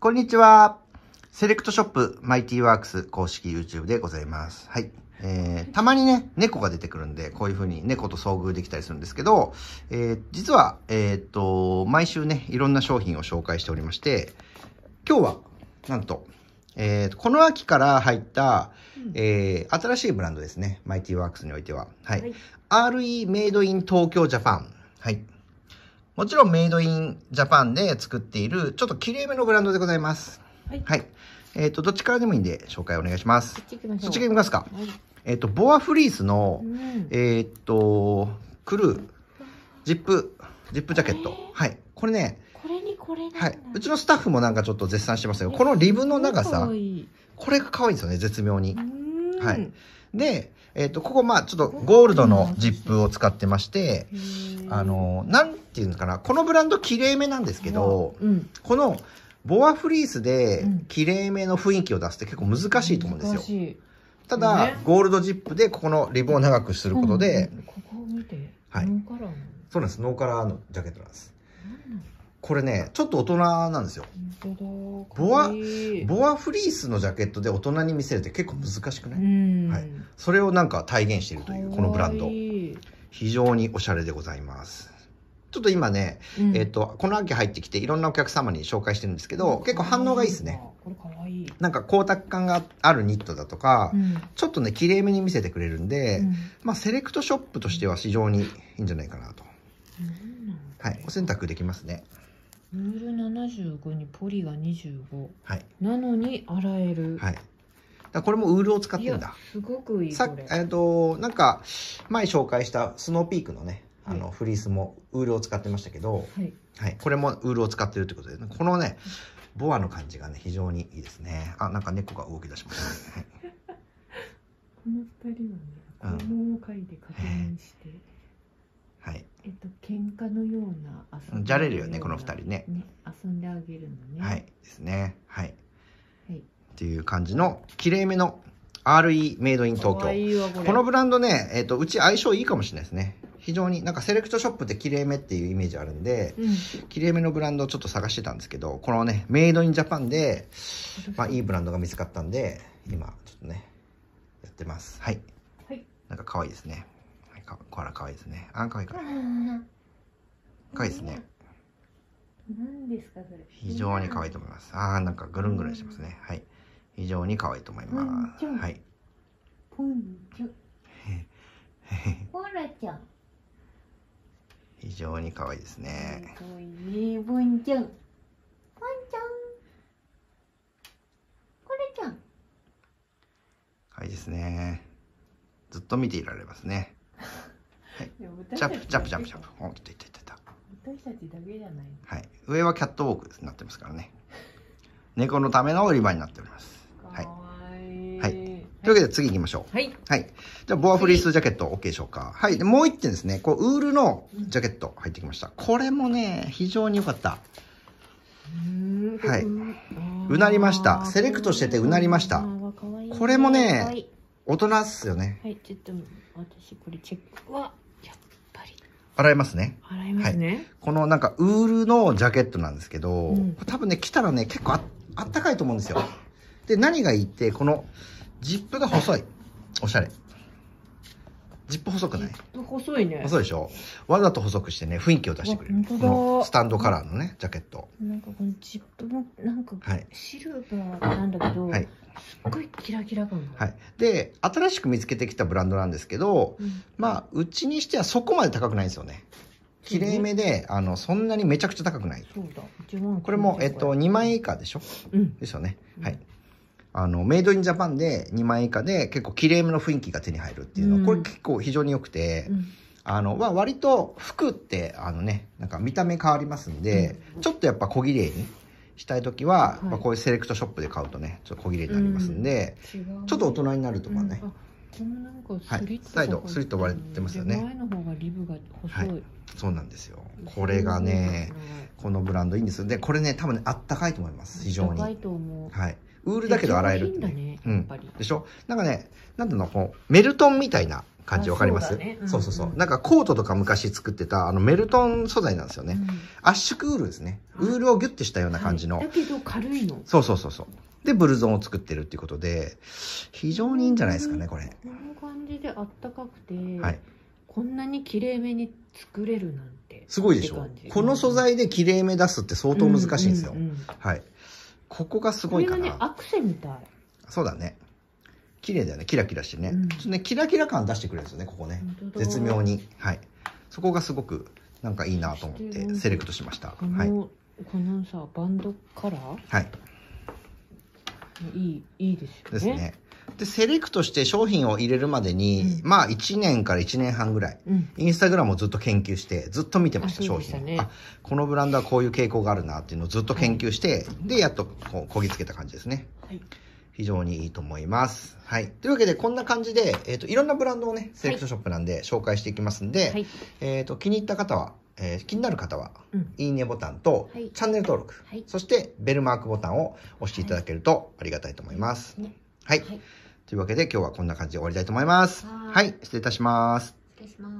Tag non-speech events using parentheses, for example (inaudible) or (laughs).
こんにちは。セレクトショップ、マイティワークス公式 YouTube でございます。はい。えー、たまにね、猫が出てくるんで、こういうふうに猫と遭遇できたりするんですけど、えー、実は、えー、っと、毎週ね、いろんな商品を紹介しておりまして、今日は、なんと、えー、この秋から入った、えー、新しいブランドですね。マイティワークスにおいては。はい。はい、RE メイドイン東京ジャパン。はい。もちろんメイドインジャパンで作っている、ちょっと綺れめのブランドでございます。はい。はい、えっ、ー、と、どっちからでもいいんで紹介お願いします。そっち行きますか。はい、えっ、ー、と、ボアフリースの、うん、えっ、ー、と、クルー、ジップ、ジップジャケット。はい。これね、これにこれはい。うちのスタッフもなんかちょっと絶賛してましたけど、このリブの長さ、これが可愛いんですよね、絶妙に。うんはい。で、えっ、ー、と、ここ、まあ、ちょっとゴールドのジップを使ってまして、あの、なんていうのかな、このブランドきれいめなんですけど、うん、このボアフリースできれいめの雰囲気を出すって結構難しいと思うんですよ。ただ、ゴールドジップでここのリボンを長くすることで、うん、ここを見て、はい、ノーカラーのそうなんです、ノーカラーのジャケットなんです。これね、ちょっと大人なんですよ。ボア、ボアフリースのジャケットで大人に見せるって結構難しくない、はい、それをなんか体現しているという、このブランド。非常におしゃれでございます。ちょっと今ね、うん、えっ、ー、と、この秋入ってきて、いろんなお客様に紹介してるんですけど、結構反応がいいですね。これかわいい。なんか光沢感があるニットだとか、うん、ちょっとね、きれいめに見せてくれるんで、うん、まあ、セレクトショップとしては非常にいいんじゃないかなと。はい、お洗濯できますね。ウール75にポリが25、はい、なのに洗える、はい、だこれもウールを使ってるんだすごくいいさえっ、となんか前紹介したスノーピークのねあのフリースもウールを使ってましたけど、はい、はい、これもウールを使ってるってことで、ね、このねボアの感じがね非常にいいですねあなんか猫が動き出しましたね (laughs) この二人はね、うん、を嗅いで確認して、えーえっと喧嘩のようなじゃれるよねこの2人ね、ね、遊んであげるのねはいですねはい、はい、っていう感じのきれいめの RE メイドイン東京このブランドね、えっとうち相性いいかもしれないですね非常になんかセレクトショップできれいめっていうイメージあるんで、きれいめのブランドをちょっと探してたんですけどこのねメイドインジャパンで、まあ、いいブランドが見つかったんで今ちょっとねやってますはい、はい、なんか可愛いですねか、コアラ可愛いですね。あ、可愛いか。愛い。可愛いですね。何ですかそれ。非常に可愛いと思います。ああ、なんかぐるんぐるんしてますね。はい。非常に可愛いと思います。はい。ポンチョ。(laughs) コアラちゃん。非常に可愛いですね。可愛いね、ポンちゃん。ポンちゃん。コアラちゃん。可愛いですね。ずっと見ていられますね。はいジャンプジャンプジャンプジャンプおっいったいったいった私たちだけじゃない。はい。上はキャットウォークになってますからね。猫のための売り場になっております。はい。はい。というわけで次行きましょう。はい。はい。じゃあ、ボアフリースジャケット OK でしょうか。はい。で、もう一点ですね。こう、ウールのジャケット入ってきました。これもね、非常に良かった。はい。うなりました。セレクトしててうなりました。これもね、大人っすよね。はい、ちょっと、私これチェックは。洗いますね。洗いますね。はい、このなんか、ウールのジャケットなんですけど、うん、多分ね、着たらね、結構ああったかいと思うんですよ。で、何がいいって、この、ジップが細い。おしゃれ。ジップ細くない細いね細いでしょわざと細くしてね雰囲気を出してくれるスタンドカラーのねジャケットなんかこのジップもなんかシルバーなんだけど、はい、すっごいキラキラ感はいで新しく見つけてきたブランドなんですけど、うん、まあうちにしてはそこまで高くないんですよねきれいめで、あの、そんなにめちゃくちゃ高くない。これも、えっと、2万円以下でしょ、うん、ですよね。はい。あの、メイドインジャパンで2万円以下で結構きれいめの雰囲気が手に入るっていうのこれ結構非常に良くて、あの、まあ、割と服って、あのね、なんか見た目変わりますんで、ちょっとやっぱ小綺麗にしたい時は、まあ、こういうセレクトショップで買うとね、ちょっと小綺麗になりますんで、ちょっと大人になるとかね。このなんかスリット、はい、サイドスリット割れてますよね前の方がリブが細い、はい、そうなんですよこれがねこのブランドいいんですよでこれね多分ねあったかいと思います非常にはいウールだけど洗える、ね、うん、でしょなんかね、なんだろう、こう、メルトンみたいな感じわかります、ねうん、そうそうそうなんかコートとか昔作ってた、あの、メルトン素材なんですよね。うん、圧縮ウールですね。ウールをギュッてしたような感じの。はい、だけど軽いの。そうそうそうそう。で、ブルゾンを作ってるっていうことで、非常にいいんじゃないですかね、これ。この感じであったかくて、はい、こんなにきれいめに作れるなんて。すごいでしょこの素材できれいめ出すって相当難しいんですよ。はい。ここがすごいかな。これね、アクセみたい。そうだね。綺麗だよね。キラキラしてね。うん、ちね、キラキラ感出してくれるんですよね、ここね。絶妙に。はい。そこがすごく、なんかいいなと思ってセレクトしました。この、はい、このさ、バンドカラーはい。いい、いいですよね。ですね。で、セレクトして商品を入れるまでに、うん、まあ1年から1年半ぐらい、うん、インスタグラムをずっと研究して、ずっと見てました、商品。ね、あ、このブランドはこういう傾向があるなっていうのをずっと研究して、で、やっとこう、こぎつけた感じですね。はい。非常にいいと思います。はい。というわけで、こんな感じで、えっ、ー、と、いろんなブランドをね、セレクトショップなんで紹介していきますんで、はい、えっ、と、気に入った方は、えー、気になる方は、うん、いいねボタンと、はい、チャンネル登録、はい、そしてベルマークボタンを押していただけるとありがたいと思います。ねはい。というわけで今日はこんな感じで終わりたいと思います。はいはい。失礼いたします。失礼します。